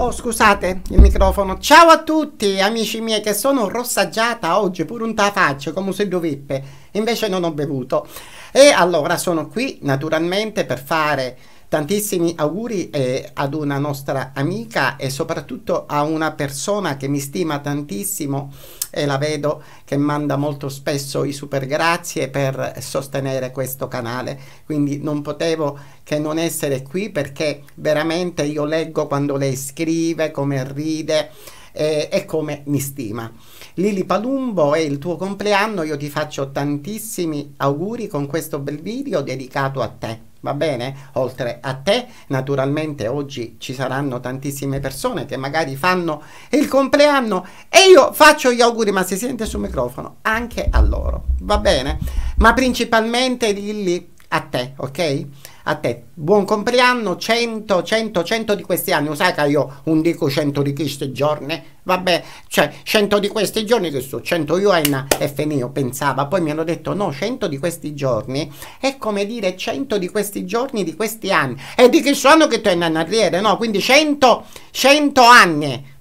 Oh scusate il microfono Ciao a tutti amici miei che sono rossaggiata oggi pure un tafaccio come se doveppe Invece non ho bevuto E allora sono qui naturalmente per fare Tantissimi auguri eh, ad una nostra amica e soprattutto a una persona che mi stima tantissimo e la vedo che manda molto spesso i super grazie per sostenere questo canale. Quindi non potevo che non essere qui perché veramente io leggo quando lei scrive, come ride eh, e come mi stima. Lili Palumbo è il tuo compleanno, io ti faccio tantissimi auguri con questo bel video dedicato a te. Va bene? Oltre a te, naturalmente oggi ci saranno tantissime persone che magari fanno il compleanno e io faccio gli auguri, ma si sente sul microfono, anche a loro. Va bene? Ma principalmente Lilli a te, ok? A te. Buon compleanno, 100, 100, 100 di questi anni. Sai che io non dico 100 di questi giorni? Vabbè, cioè 100 di questi giorni che sono 100 yuan e finito, pensava. Poi mi hanno detto no, 100 di questi giorni è come dire 100 di questi giorni di questi anni. E di che sono che tu hai in arriere, no? Quindi 100, 100 anni.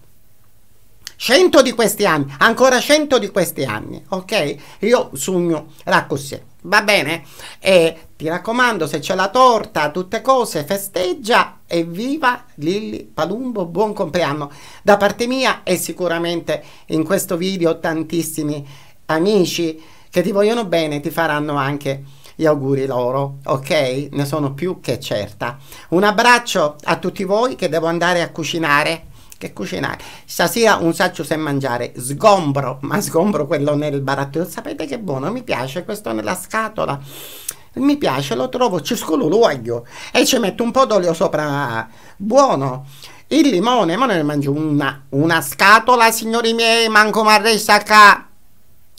100 di questi anni, ancora 100 di questi anni, ok? Io sogno la così va bene? E ti raccomando, se c'è la torta, tutte cose, festeggia e viva Lilli Palumbo, buon compleanno. Da parte mia e sicuramente in questo video tantissimi amici che ti vogliono bene ti faranno anche gli auguri loro, ok? Ne sono più che certa. Un abbraccio a tutti voi che devo andare a cucinare che cucinare? Stasera un saggio se mangiare, sgombro, ma sgombro quello nel barattolo. Sapete che buono, mi piace questo nella scatola. Mi piace, lo trovo ciscoluluoglio e ci metto un po' d'olio sopra. Buono. Il limone, ma non ne mangio una, una scatola, signori miei, manco marressa ca.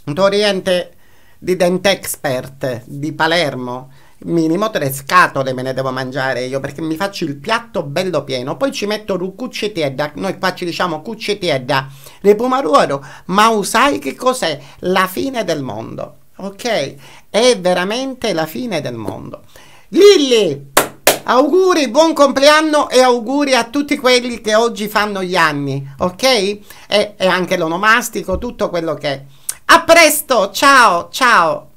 D'Oriente di Dentexpert di Palermo minimo tre scatole me ne devo mangiare io perché mi faccio il piatto bello pieno poi ci metto cuccietedda noi qua ci diciamo cuccietedda di pomaruolo ma sai che cos'è la fine del mondo ok è veramente la fine del mondo Lilli auguri, buon compleanno e auguri a tutti quelli che oggi fanno gli anni, ok? E, e anche l'onomastico, tutto quello che è. A presto, ciao, ciao!